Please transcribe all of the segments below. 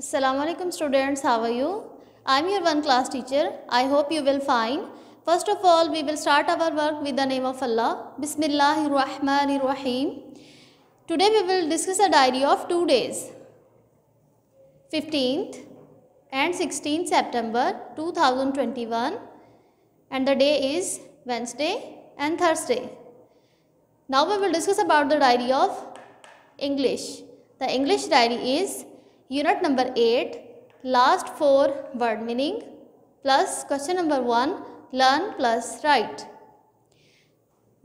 Assalamualaikum students, how are you? I am your one class teacher. I hope you will find. First of all, we will start our work with the name of Allah. Bismillahirrahmanirrahim. Today we will discuss a diary of two days. 15th and 16th September 2021 and the day is Wednesday and Thursday. Now we will discuss about the diary of English. The English diary is unit number eight last four word meaning plus question number one learn plus write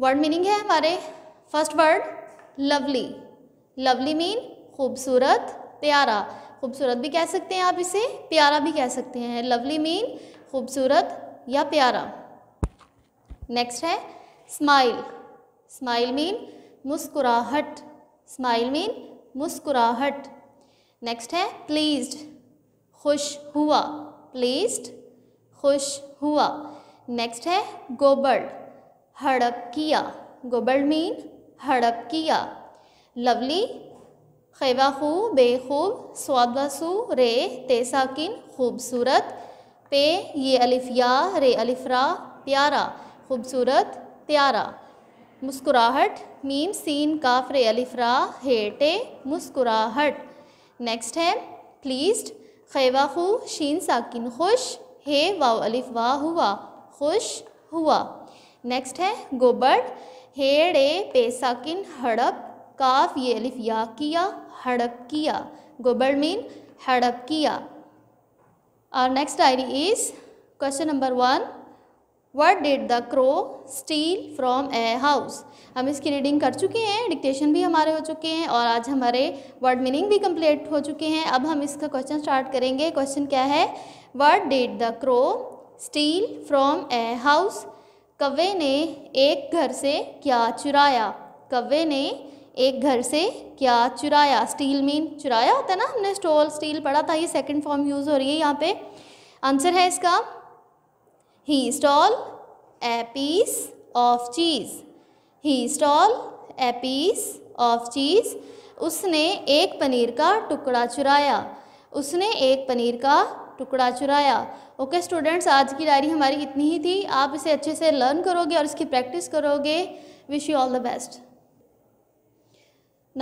word meaning है हमारे first word lovely lovely mean खूबसूरत प्यारा खूबसूरत भी कह सकते हैं आप इसे प्यारा भी कह सकते हैं लवली मीन खूबसूरत या प्यारा नेक्स्ट है स्माइल स्माइल मीन मुस्कुराहट स्माइल मीन मुस्कुराहट नेक्स्ट है प्लीज्ड खुश हुआ प्लीज्ड खुश हुआ नेक्स्ट है गोबर्ड हड़प किया गोबर्ड मीन हड़प किया लवली खेवा खूब बेखूब स्वादसू रे तेसाकिन खूबसूरत पे ये अलिफिया रे अलिफ्रा प्यारा खूबसूरत प्यारा मुस्कुराहट मीम सीन काफ रे अलिफ्रा हेटे मुस्कुराहट नेक्स्ट है प्लीज्ड खैवाखू शीन साकिन खुश हे वाह अलिफ वाह हुआ खुश हुआ नेक्स्ट है गोबर हे रे पे साकिन हड़प काफ ये अलिफ या किया हड़प किया गोबर मीन हड़प किया और next diary is question number one what did the crow steal from a house हम इसकी रीडिंग कर चुके हैं डिक्टेशन भी हमारे हो चुके हैं और आज हमारे वर्ड मीनिंग भी कम्प्लीट हो चुके हैं अब हम इसका क्वेश्चन स्टार्ट करेंगे क्वेश्चन क्या है what did the crow steal from a house कव्वे ने एक घर से क्या चुराया कव्वे ने एक घर से क्या चुराया स्टील मीन चुराया होता है ना हमने स्टोल स्टील पढ़ा था ये सेकंड फॉर्म यूज़ हो रही है यहाँ पे आंसर है इसका He stole a piece of cheese. He stole a piece of cheese. उसने एक पनीर का टुकड़ा चुराया उसने एक पनीर का टुकड़ा चुराया ओके okay, स्टूडेंट्स आज की डायरी हमारी इतनी ही थी आप इसे अच्छे से लर्न करोगे और इसकी प्रैक्टिस करोगे wish you all the best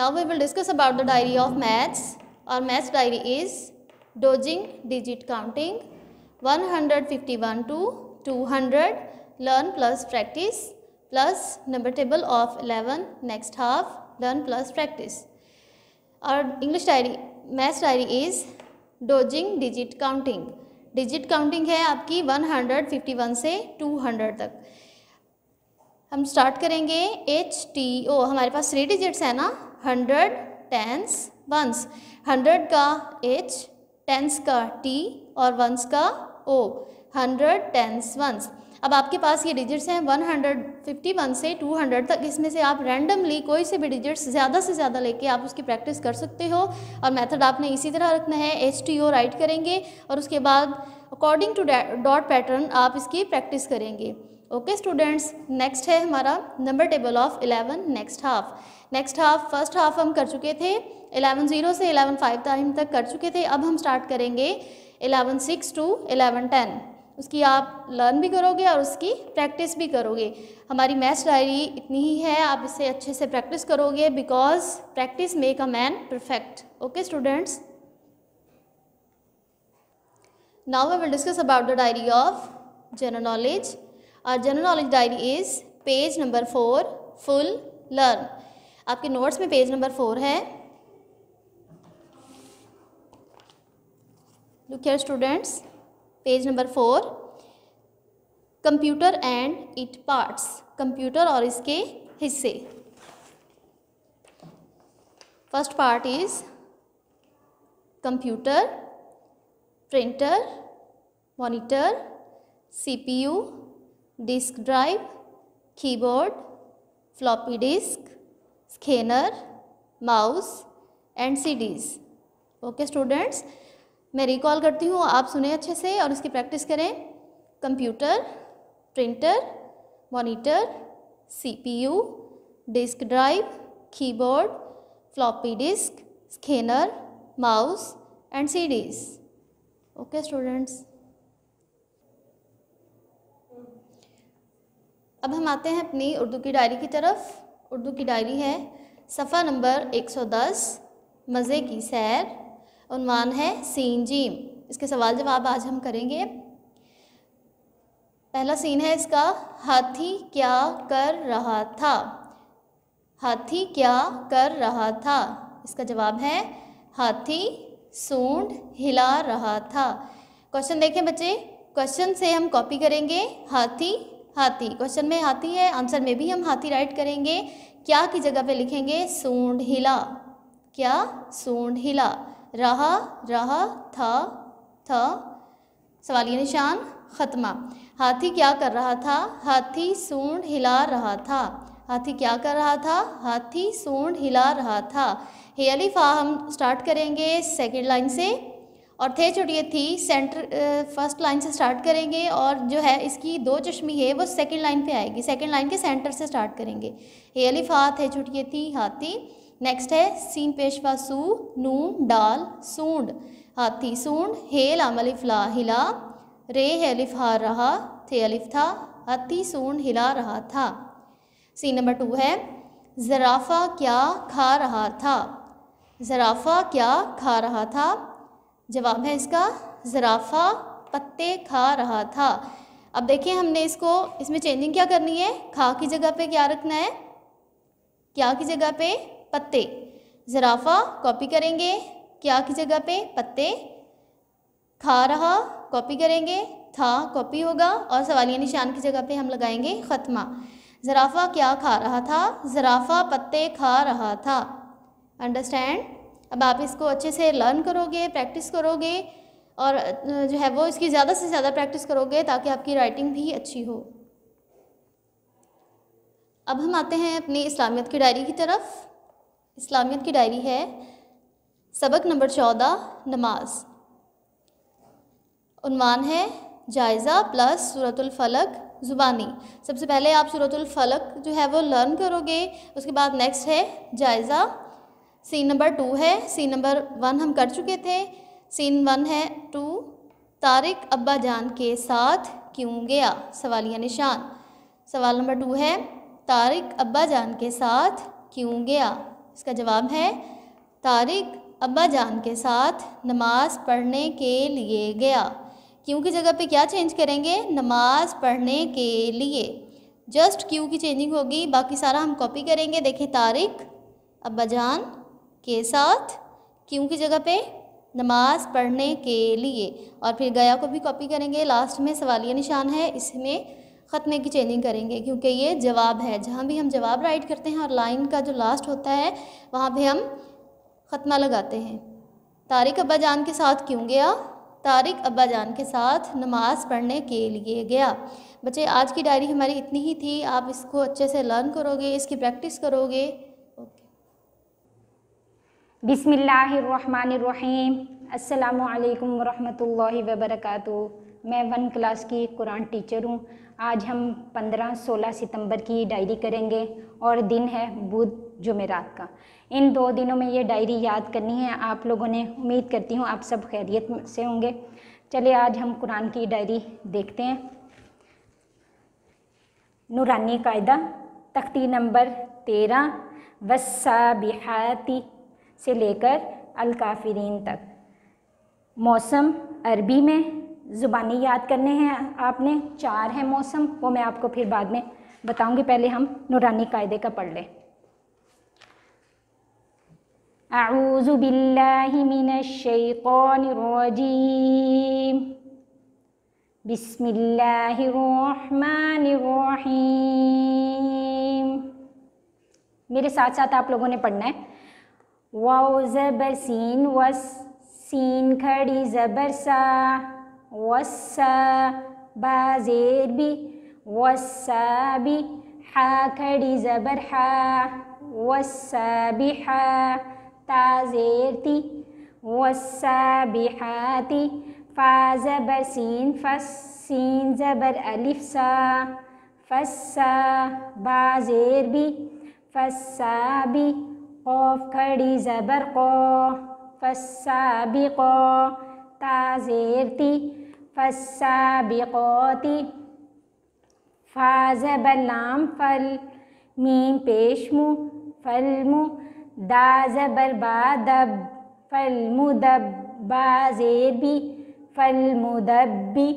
now we will discuss about the diary of maths और maths diary is dozing digit counting 151 to 200 learn plus practice plus number table of 11 next half learn plus practice our english diary math diary is dozing digit counting digit counting है आपकी 151 से 200 तक हम start करेंगे H T O हमारे पास three digits है ना hundred tens ones hundred का एच टेंस का टी और वंस का ओ हंड्रेड टेंस वंस अब आपके पास ये डिजिट्स हैं 151 से 200 तक इसमें से आप रैंडमली कोई से भी डिजिट्स ज़्यादा से ज़्यादा लेके आप उसकी प्रैक्टिस कर सकते हो और मेथड आपने इसी तरह रखना है एच टी ओ राइट करेंगे और उसके बाद अकॉर्डिंग टू डॉट पैटर्न आप इसकी प्रैक्टिस करेंगे ओके स्टूडेंट्स नेक्स्ट है हमारा number table of eleven next half next half first half हम कर चुके थे एलेवन ज़ीरो से एलेवन फाइव टाइम तक कर चुके थे अब हम स्टार्ट करेंगे eleven six to eleven ten उसकी आप लर्न भी करोगे और उसकी प्रैक्टिस भी करोगे हमारी मैथ्स डायरी इतनी ही है आप इसे अच्छे से प्रैक्टिस करोगे because practice make a man perfect okay students now I will discuss about the diary of general knowledge और general knowledge diary is page number four full learn आपके नोट्स में पेज नंबर फोर है look here students page number four computer and it parts computer और इसके हिस्से first part is computer printer monitor CPU disk drive keyboard floppy disk scanner mouse and CDs okay students मैं recall करती हूँ आप सुने अच्छे से और उसकी प्रैक्टिस करें computer printer monitor CPU, disk drive keyboard floppy disk scanner mouse and CDs okay students अब हम आते हैं अपनी उर्दू की डायरी की तरफ उर्दू की डायरी है सफ़ा नंबर 110 मज़े की सैर उनवान है सीन जी इसके सवाल जवाब आज हम करेंगे पहला सीन है इसका हाथी क्या कर रहा था हाथी क्या कर रहा था इसका जवाब है हाथी सूंड हिला रहा था क्वेश्चन देखें बच्चे क्वेश्चन से हम कॉपी करेंगे हाथी हाथी क्वेश्चन में हाथी है आंसर में भी हम हाथी राइट करेंगे क्या की जगह पे लिखेंगे सूंड हिला क्या सूंड हिला रह रह थ थ सवालिया निशान खत्मा हाथी क्या कर रहा था हाथी सूंड हिला रहा था हाथी क्या कर रहा था हाथी सूंड हिला रहा था हे अलीफा हम स्टार्ट करेंगे सेकेंड लाइन से और थे छुटिए थी सेंटर फर्स्ट लाइन से स्टार्ट करेंगे और जो है इसकी दो चश्मी है वो सेकेंड लाइन पे आएगी सेकेंड लाइन के सेंटर से स्टार्ट करेंगे हे अलीफा थे छुटिए थी हाथी नेक्स्ट है सीन पेशवा सू नून डाल सूंड हाथी सूंड हेल अलिफ ला हिला रे अलिफ हार रहा थे अलिफ था हाथी सूंड हिला रहा था सी नंबर टू है ज़राफ़ा क्या खा रहा था ज़राफ़ा क्या खा रहा था जवाब है इसका ज़राफ़ा पत्ते खा रहा था अब देखिए हमने इसको इसमें चेंजिंग क्या करनी है खा की जगह पे क्या रखना है क्या की जगह पे पत्ते ज़राफ़ा कॉपी करेंगे क्या की जगह पे पत्ते खा रहा कॉपी करेंगे था कॉपी होगा और सवालिया निशान की जगह पे हम लगाएंगे ख़त्मा ज़राफ़ा क्या खा रहा था ज़राफ़ा पत्ते खा रहा था अंडरस्टैंड अब आप इसको अच्छे से लर्न करोगे प्रैक्टिस करोगे और जो है वो इसकी ज़्यादा से ज़्यादा प्रैक्टिस करोगे ताकि आपकी राइटिंग भी अच्छी हो अब हम आते हैं अपनी इस्लामियत की डायरी की तरफ इस्लामियत की डायरी है सबक नंबर चौदह नमाज उनवान है जायज़ा प्लस सूरतुल्फलक ज़ुबानी सबसे पहले आप सूरतफलक जो है वो लर्न करोगे उसके बाद नेक्स्ट है जायज़ा सीन नंबर टू है सीन नंबर वन हम कर चुके थे सीन वन है टू तारिक अब्बा जान के साथ क्यों गया सवालिया निशान सवाल नंबर टू है तारिक अब्बा जान के साथ क्यों गया इसका जवाब है तारिक अब्बा जान के साथ नमाज पढ़ने के लिए गया क्यों की जगह पे क्या चेंज करेंगे नमाज पढ़ने के लिए जस्ट क्यों की चेंजिंग होगी बाकी सारा हम कॉपी करेंगे देखें तारिक अब्बा जान के साथ क्यों की जगह पे नमाज पढ़ने के लिए और फिर गया को भी कॉपी करेंगे लास्ट में सवालिया निशान है इसमें ख़त्मे की चेनिंग करेंगे क्योंकि ये जवाब है जहाँ भी हम जवाब राइट करते हैं और लाइन का जो लास्ट होता है वहाँ भी हम ख़त्मा लगाते हैं तारिक अब्बा जान के साथ क्यों गया तारिक अब्बा जान के साथ नमाज़ पढ़ने के लिए गया बच्चे आज की डायरी हमारी इतनी ही थी आप इसको अच्छे से लर्न करोगे इसकी प्रैक्टिस करोगे ओके बिसमीम अल्लाम वरहमल वर्क मैं वन क्लास की कुरान टीचर हूँ आज हम 15-16 सितंबर की डायरी करेंगे और दिन है बुध जुमेरात का इन दो दिनों में ये डायरी याद करनी है आप लोगों ने उम्मीद करती हूँ आप सब खैरियत से होंगे चलिए आज हम कुरान की डायरी देखते हैं नूरानी कायदा तख्ती नंबर तेरह बिहाती से लेकर अलकाफरीन तक मौसम अरबी में ज़ुबानी याद करने हैं आपने चार हैं मौसम वो मैं आपको फिर बाद में बताऊंगी पहले हम नूरानी कायदे का पढ़ लें आऊज़ु बिल्लाहिमिनश्शैतानिर्रजीम बिस्मिल्लाहिर्रहमानिर्रहीम मेरे साथ साथ आप लोगों ने पढ़ना है वाउ ज़बर सीन वस सीन खड़ी ज़बर सा وسا با زير بي والسابي حا كري زبر حا حا تا زير تي والسابحات فا زبر سين فس سين زبر ألف سا فسا با زير بي فالسابي قوف كري زبر قو قو تا زير تي फ़साबिक़ाति फ़ाज़ बलाम फल मीम पेशमु फलमु दाज बरबादब फलमुदब बाजेबी फलमुदब्बी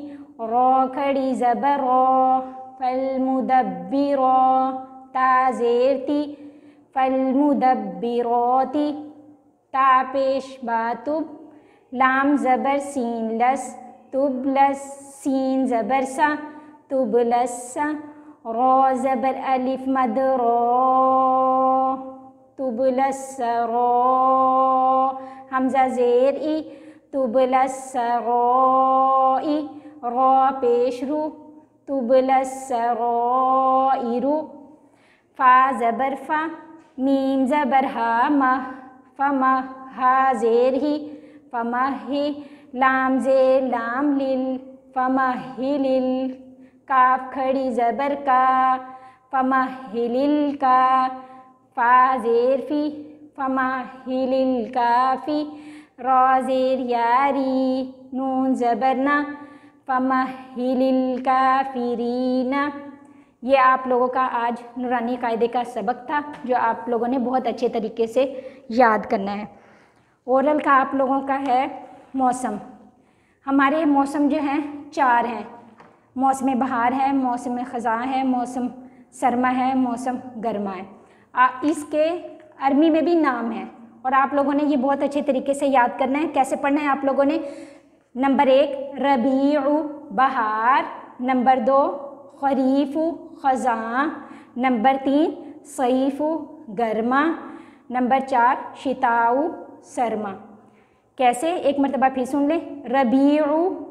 रो खड़ी ज़बर रो फलमुदब्बी रो ताजेरती फलमुदब्बी रोती तापेश बातुब लाम ज़बर सीन लस تبلس سين سین زبر سا تو پلس را زبر الف مد را تو پلس را همزه زير إي تبلس پلس را إي را بيش رو تبلس پلس را إي رو فا زبر فا ميم زبر ها مه فمه ها زیر هی فمه هي लाम जे लाम लिल फमा हिलिल काफ खड़ी ज़बर का फमा हिलिल का फा जेर फी फमा हिलिल काफ़ी रॉ जेर यारी नून जबर का फमा हिलिल ना ये आप लोगों का आज नुरानी कायदे का सबक था जो आप लोगों ने बहुत अच्छे तरीके से याद करना है ओरल का आप लोगों का है मौसम हमारे मौसम जो हैं चार हैं मौसम बहार है मौसम ख़ज़ा है मौसम सरमा है मौसम गर्मा है आ, इसके अरबी में भी नाम है और आप लोगों ने ये बहुत अच्छे तरीके से याद करना है कैसे पढ़ना है आप लोगों ने नंबर एक रबी बहार नंबर दो खरीफ ख़ज़ा नंबर तीन सईफ़ गर्मा नंबर चार शिताऊ सरमा कैसे एक मरतबा फिर सुन लें रबी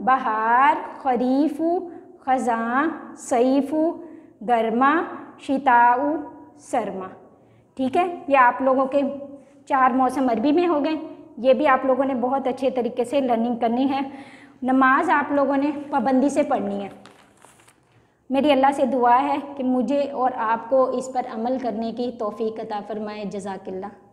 बहार खरीफ़ खजां सईफ़ गर्मा शिताऊ सरमा ठीक है ये आप लोगों के चार मौसम अरबी में हो गए ये भी आप लोगों ने बहुत अच्छे तरीके से लर्निंग करनी है नमाज आप लोगों ने पाबंदी से पढ़नी है मेरी अल्लाह से दुआ है कि मुझे और आपको इस पर अमल करने की तोफ़ी अता फ़रमाए जजाकल्ला